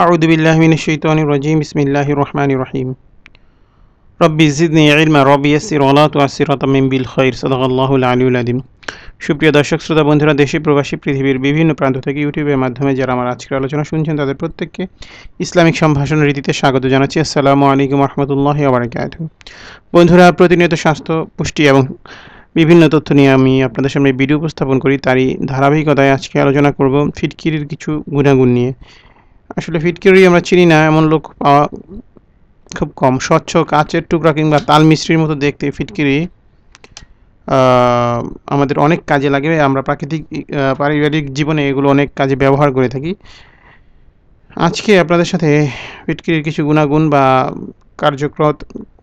আউদুবিল্লাহমিনশৈতানিরজিম ইসমিল্লাহ রহমান রহিম রব্বি জিদনি ইলমা রব্বি ইয়াসির ওয়ালা তুআসিরাত বিল খাইর সাদাকাল্লাহুল আলিউল সুপ্রিয় দর্শক শ্রোতা বন্ধুরা দেশে প্রবাসী পৃথিবীর বিভিন্ন প্রান্ত থেকে ইউটিউবের মাধ্যমে যারা আমার আজকের আলোচনা শুনছেন তাদের প্রত্যেককে ইসলামিক সম্ভাষণ রীতিতে স্বাগত জানাচ্ছি আসসালামু আলাইকুম রহমতুল্লাহ আবরাকাত বন্ধুরা প্রতিনিয়ত স্বাস্থ্য পুষ্টি এবং বিভিন্ন তথ্য নিয়ে আমি আপনাদের সামনে ভিডিও উপস্থাপন করি তারই ধারাবাহিকতায় আজকে আলোচনা করব ফিটকিরির কিছু গুণাগুণ নিয়ে আসলে ফিটকিরি আমরা চিনি না এমন লোক পাওয়া খুব কম স্বচ্ছ কাচের টুকরা কিংবা তাল মিশ্রির মতো দেখতে ফিটকিরি আমাদের অনেক কাজে লাগে আমরা প্রাকৃতিক পারিবারিক জীবনে এগুলো অনেক কাজে ব্যবহার করে থাকি আজকে আপনাদের সাথে ফিটকিরির কিছু গুণাগুণ বা কার্যক্রত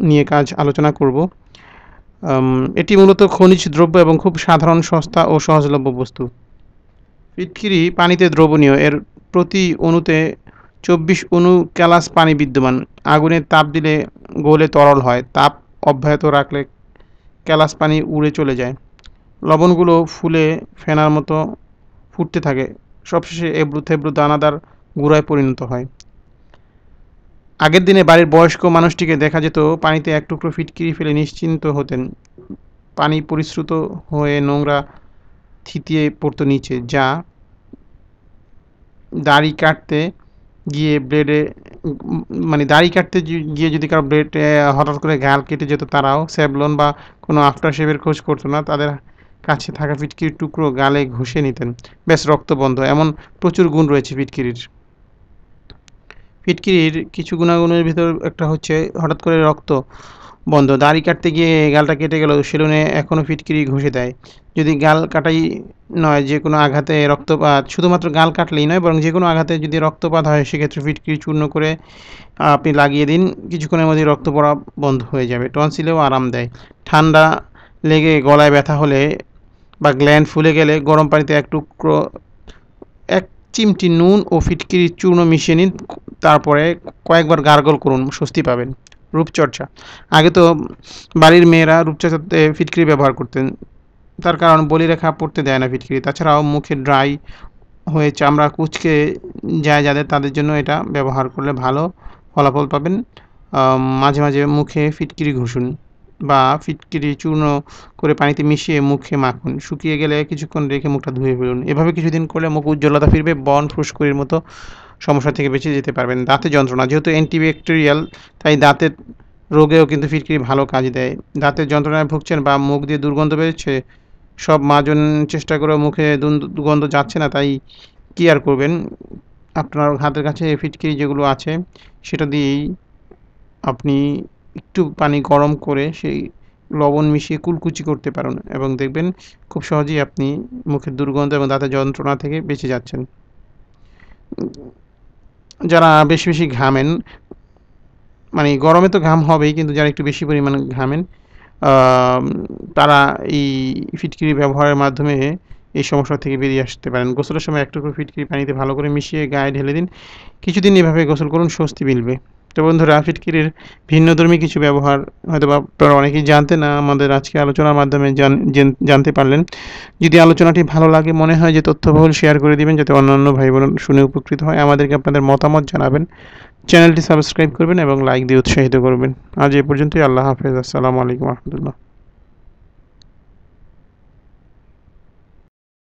নিয়ে কাজ আলোচনা করব এটি মূলত খনিজ দ্রব্য এবং খুব সাধারণ সস্তা ও সহজলভ্য বস্তু ফিটকিরি পানিতে দ্রবণীয় এর প্রতি অণুতে চব্বিশ অনু ক্যালাস পানি বিদ্যমান আগুনে তাপ দিলে গোলে তরল হয় তাপ অব্যাহত রাখলে ক্যালাস পানি উড়ে চলে যায় লবণগুলো ফুলে ফেনার মতো ফুটতে থাকে সবশেষে এবড়ু থেবড়ু দানাদার গুঁড়ায় পরিণত হয় আগের দিনে বাড়ির বয়স্ক মানুষটিকে দেখা যেত পানিতে এক টুকরো ফিটকিরি ফেলে নিশ্চিন্ত হতেন পানি পরিশ্রুত হয়ে নোংরা থিতিয়ে পড়তো নিচে যা দাড়ি কাটতে গিয়ে ব্লেডে মানে দাড়ি কাটতে গিয়ে যদি কারো ব্লেড হঠাৎ করে গাল কেটে যেত তারাও স্যাবলন বা কোনো আফটারশেভের খোঁজ করতো না তাদের কাছে থাকা ফিটকির টুকরো গালে ঘষে নিতেন ব্যাস বন্ধ এমন প্রচুর গুণ রয়েছে ফিটকিরির ফিটকিরির কিছু গুণাগুণের ভিতর একটা হচ্ছে হঠাৎ করে রক্ত বন্ধ দাড়ি কাটতে গিয়ে গালটা কেটে গেল সেলুনে এখনও ফিটকিরি ঘষে দেয় যদি গাল কাটাই নয় যে কোনো আঘাতে রক্তপাত শুধুমাত্র গাল কাটলেই নয় বরং যে কোনো আঘাতে যদি রক্তপাত হয় সেক্ষেত্রে ফিটকিরি চূর্ণ করে আপনি লাগিয়ে দিন কিছুক্ষণের মধ্যে রক্ত পড়া বন্ধ হয়ে যাবে টনসিলেও আরাম দেয় ঠান্ডা লেগে গলায় ব্যথা হলে বা গ্ল্যান্ড ফুলে গেলে গরম পানিতে এক টুকরো এক চিমটি নুন ও ফিটকিরি চূর্ণ মিশিয়ে নিন তারপরে কয়েকবার গার্গল করুন স্বস্তি পাবেন রূপচর্চা আগে তো বাড়ির মেয়েরা রূপচর্চাতে ফিটকিরি ব্যবহার করতেন তার কারণ বলিরেখা পড়তে দেয় না ফিটকিরি তাছাড়াও মুখে ড্রাই হয়ে চামড়া কুচকে যায় যাদের তাদের জন্য এটা ব্যবহার করলে ভালো ফলাফল পাবেন মাঝে মাঝে মুখে ফিটকিরি ঘষুন বা ফিটকিরি চূর্ণ করে পানিতে মিশিয়ে মুখে মাখুন শুকিয়ে গেলে কিছুক্ষণ রেখে মুখটা ধুয়ে ফেলুন এভাবে কিছুদিন করলে মুখ উজ্জ্বলতা ফিরবে বন ফুসকুরির মতো সমস্যা থেকে বেঁচে যেতে পারবেন দাঁতে যন্ত্রণা যেহেতু অ্যান্টিব্যাকটেরিয়াল তাই দাঁতের রোগেও কিন্তু ফিটকিরি ভালো কাজ দেয় দাঁতের যন্ত্রণায় ভুগছেন বা মুখ দিয়ে দুর্গন্ধ বেরোচ্ছে সব মাজন চেষ্টা করে মুখে দুর্গন্ধ যাচ্ছে না তাই কি আর করবেন আপনার হাতের কাছে ফিটকিরি যেগুলো আছে সেটা দিয়েই আপনি একটু পানি গরম করে সেই লবণ মিশিয়ে কুলকুচি করতে পারেন এবং দেখবেন খুব সহজেই আপনি মুখের দুর্গন্ধ এবং দাঁতের যন্ত্রণা থেকে বেঁচে যাচ্ছেন যারা বেশি বেশি ঘামেন মানে গরমে তো ঘাম হবেই কিন্তু যারা একটু বেশি পরিমাণ ঘামেন তারা এই ফিটকিরি ব্যবহারের মাধ্যমে এই সমস্যা থেকে বেরিয়ে আসতে পারেন গোসলের সময় একটু ফিটকিরি পানিতে ভালো করে মিশিয়ে গায়ে ঢেলে দিন কিছুদিন এভাবে গোসল করুন স্বস্তি মিলবে তো বন্ধুরা ফিটকিরির ভিন্নধর্মী কিছু ব্যবহার হয়তো আপনারা অনেকেই জানতে না আমাদের আজকে আলোচনার মাধ্যমে জানতে পারলেন যদি আলোচনাটি ভালো লাগে মনে হয় যে তথ্যবহুল শেয়ার করে দিবেন যাতে অন্যান্য ভাই বোন শুনে উপকৃত হয় আমাদেরকে আপনাদের মতামত জানাবেন চ্যানেলটি সাবস্ক্রাইব করবেন এবং লাইক দিয়ে উৎসাহিত করবেন আজ এ পর্যন্তই আল্লাহ হাফেজ আসসালামু আলাইকুম রহমতুল্লাহ